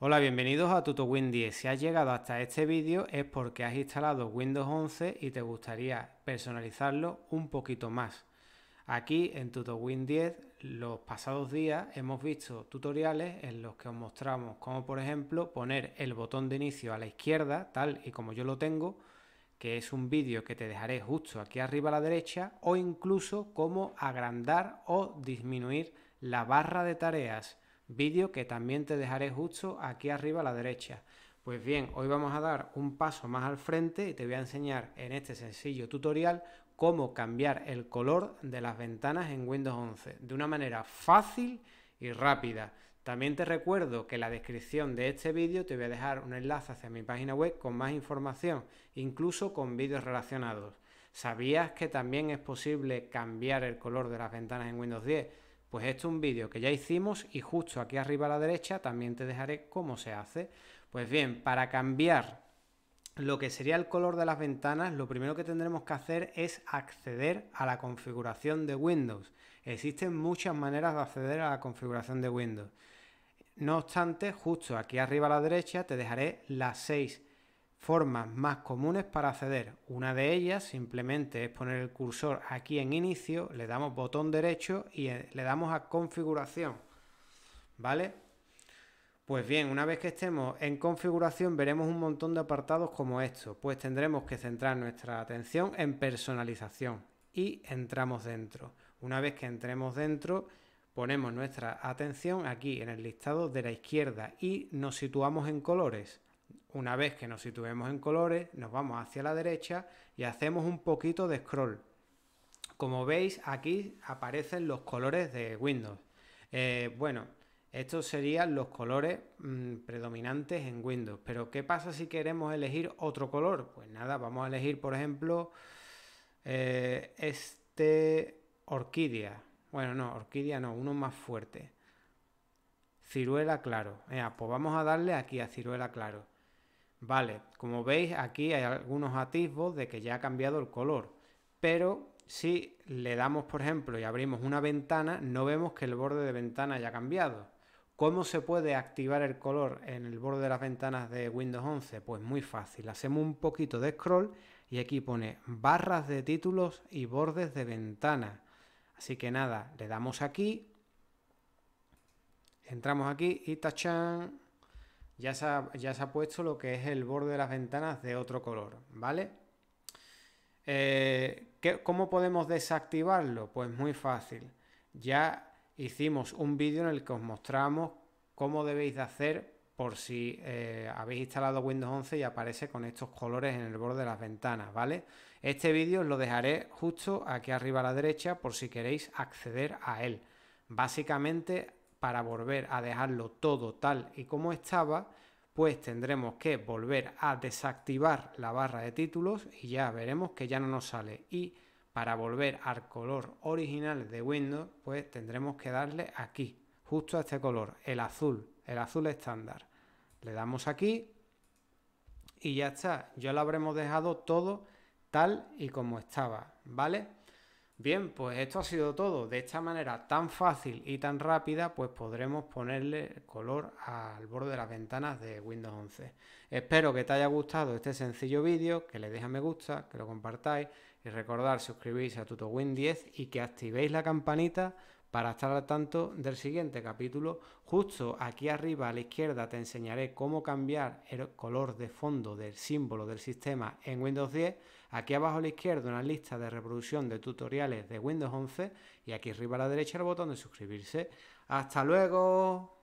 Hola, bienvenidos a TutoWin 10. Si has llegado hasta este vídeo es porque has instalado Windows 11 y te gustaría personalizarlo un poquito más. Aquí en TutoWin 10 los pasados días hemos visto tutoriales en los que os mostramos cómo por ejemplo poner el botón de inicio a la izquierda tal y como yo lo tengo que es un vídeo que te dejaré justo aquí arriba a la derecha o incluso cómo agrandar o disminuir la barra de tareas vídeo que también te dejaré justo aquí arriba a la derecha. Pues bien, hoy vamos a dar un paso más al frente y te voy a enseñar en este sencillo tutorial cómo cambiar el color de las ventanas en Windows 11 de una manera fácil y rápida. También te recuerdo que en la descripción de este vídeo te voy a dejar un enlace hacia mi página web con más información, incluso con vídeos relacionados. ¿Sabías que también es posible cambiar el color de las ventanas en Windows 10? Pues esto es un vídeo que ya hicimos y justo aquí arriba a la derecha también te dejaré cómo se hace. Pues bien, para cambiar lo que sería el color de las ventanas, lo primero que tendremos que hacer es acceder a la configuración de Windows. Existen muchas maneras de acceder a la configuración de Windows. No obstante, justo aquí arriba a la derecha te dejaré las seis formas más comunes para acceder. Una de ellas simplemente es poner el cursor aquí en inicio, le damos botón derecho y eh, le damos a configuración. ¿Vale? Pues bien, una vez que estemos en configuración veremos un montón de apartados como estos, pues tendremos que centrar nuestra atención en personalización y entramos dentro. Una vez que entremos dentro ponemos nuestra atención aquí en el listado de la izquierda y nos situamos en colores. Una vez que nos situemos en colores, nos vamos hacia la derecha y hacemos un poquito de scroll. Como veis, aquí aparecen los colores de Windows. Eh, bueno, estos serían los colores mm, predominantes en Windows. Pero ¿qué pasa si queremos elegir otro color? Pues nada, vamos a elegir, por ejemplo, eh, este orquídea. Bueno, no, orquídea no, uno más fuerte. Ciruela claro. pues vamos a darle aquí a ciruela claro. Vale, como veis aquí hay algunos atisbos de que ya ha cambiado el color, pero si le damos, por ejemplo, y abrimos una ventana, no vemos que el borde de ventana haya cambiado. ¿Cómo se puede activar el color en el borde de las ventanas de Windows 11? Pues muy fácil, hacemos un poquito de scroll y aquí pone barras de títulos y bordes de ventana. Así que nada, le damos aquí, entramos aquí y tachan, ya se, ha, puesto lo que es el borde de las ventanas de otro color, ¿vale? Eh, ¿Cómo podemos desactivarlo? Pues muy fácil. Ya hicimos un vídeo en el que os mostramos cómo debéis de hacer por si eh, habéis instalado Windows 11 y aparece con estos colores en el borde de las ventanas, ¿vale? Este vídeo lo dejaré justo aquí arriba a la derecha por si queréis acceder a él. Básicamente para volver a dejarlo todo tal y como estaba, pues tendremos que volver a desactivar la barra de títulos y ya veremos que ya no nos sale. Y para volver al color original de Windows, pues tendremos que darle aquí, justo a este color, el azul, el azul estándar. Le damos aquí y ya está. Ya lo habremos dejado todo tal y como estaba, ¿vale? Bien, pues esto ha sido todo. De esta manera tan fácil y tan rápida, pues podremos ponerle color al borde de las ventanas de Windows 11. Espero que te haya gustado este sencillo vídeo, que le dejes a me gusta, que lo compartáis y recordar suscribirse a TutoWin 10 y que activéis la campanita para estar al tanto del siguiente capítulo. Justo aquí arriba a la izquierda te enseñaré cómo cambiar el color de fondo del símbolo del sistema en Windows 10 Aquí abajo a la izquierda una lista de reproducción de tutoriales de Windows 11 y aquí arriba a la derecha el botón de suscribirse. ¡Hasta luego!